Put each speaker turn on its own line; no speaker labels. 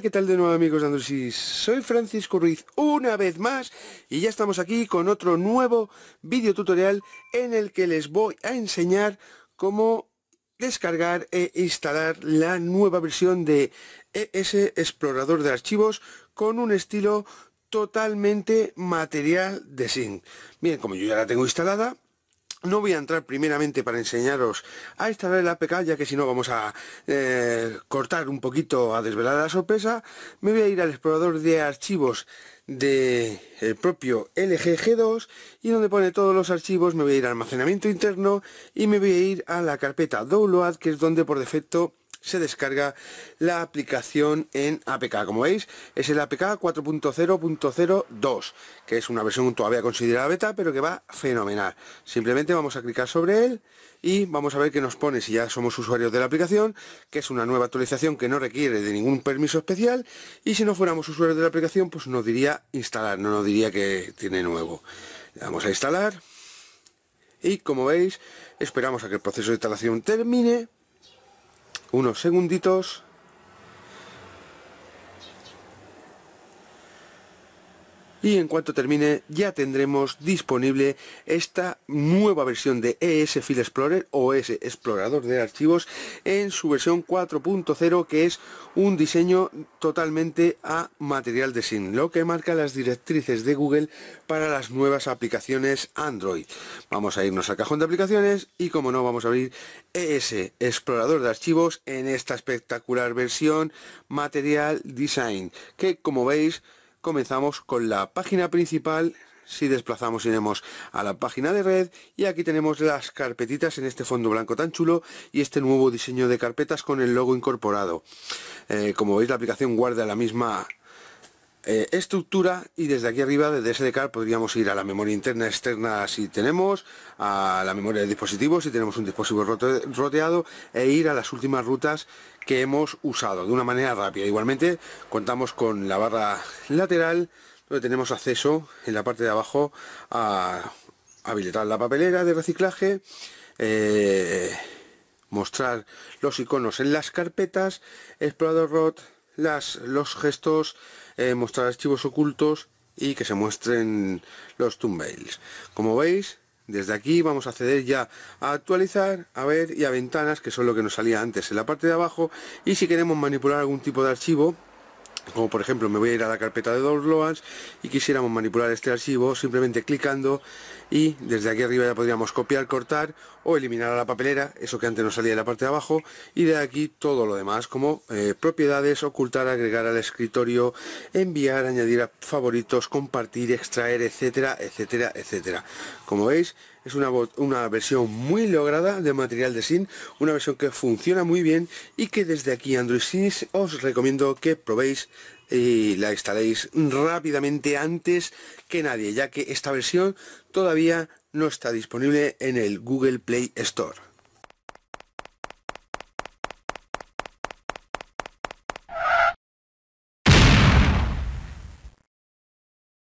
¿qué tal de nuevo amigos de Androsis? Soy Francisco Ruiz una vez más y ya estamos aquí con otro nuevo vídeo tutorial en el que les voy a enseñar cómo descargar e instalar la nueva versión de ese Explorador de Archivos con un estilo totalmente material de sync. Bien, como yo ya la tengo instalada, no voy a entrar primeramente para enseñaros a instalar el APK, ya que si no vamos a eh, cortar un poquito a desvelar la sorpresa. Me voy a ir al explorador de archivos del eh, propio LGG2 y donde pone todos los archivos me voy a ir al almacenamiento interno y me voy a ir a la carpeta download que es donde por defecto se descarga la aplicación en APK. Como veis, es el APK 4.0.02, que es una versión todavía considerada beta, pero que va fenomenal. Simplemente vamos a clicar sobre él y vamos a ver qué nos pone si ya somos usuarios de la aplicación, que es una nueva actualización que no requiere de ningún permiso especial, y si no fuéramos usuarios de la aplicación, pues nos diría instalar, no nos diría que tiene nuevo. vamos a instalar. Y como veis, esperamos a que el proceso de instalación termine unos segunditos y en cuanto termine ya tendremos disponible esta nueva versión de ES File Explorer o ES Explorador de archivos en su versión 4.0 que es un diseño totalmente a material Design lo que marca las directrices de Google para las nuevas aplicaciones Android. Vamos a irnos al cajón de aplicaciones y como no vamos a abrir ES Explorador de archivos en esta espectacular versión Material Design que como veis comenzamos con la página principal si desplazamos iremos a la página de red y aquí tenemos las carpetitas en este fondo blanco tan chulo y este nuevo diseño de carpetas con el logo incorporado eh, como veis la aplicación guarda la misma eh, estructura y desde aquí arriba, desde SDK, podríamos ir a la memoria interna, externa si tenemos, a la memoria de dispositivo si tenemos un dispositivo roteado e ir a las últimas rutas que hemos usado de una manera rápida. Igualmente contamos con la barra lateral donde tenemos acceso en la parte de abajo a habilitar la papelera de reciclaje, eh, mostrar los iconos en las carpetas, explorador ROT, las, los gestos, eh, mostrar archivos ocultos y que se muestren los thumbnails. Como veis, desde aquí vamos a acceder ya a actualizar, a ver y a ventanas, que son lo que nos salía antes en la parte de abajo. Y si queremos manipular algún tipo de archivo, como por ejemplo me voy a ir a la carpeta de Loans y quisiéramos manipular este archivo simplemente clicando y desde aquí arriba ya podríamos copiar, cortar o eliminar a la papelera, eso que antes nos salía de la parte de abajo y de aquí todo lo demás como eh, propiedades, ocultar, agregar al escritorio, enviar, añadir a favoritos, compartir, extraer, etcétera, etcétera, etcétera. Como veis es una, versión muy lograda de material de SIN, una versión que funciona muy bien y que desde aquí Android 6 os recomiendo que probéis y la instaléis rápidamente antes que nadie, ya que esta versión todavía no está disponible en el Google Play Store.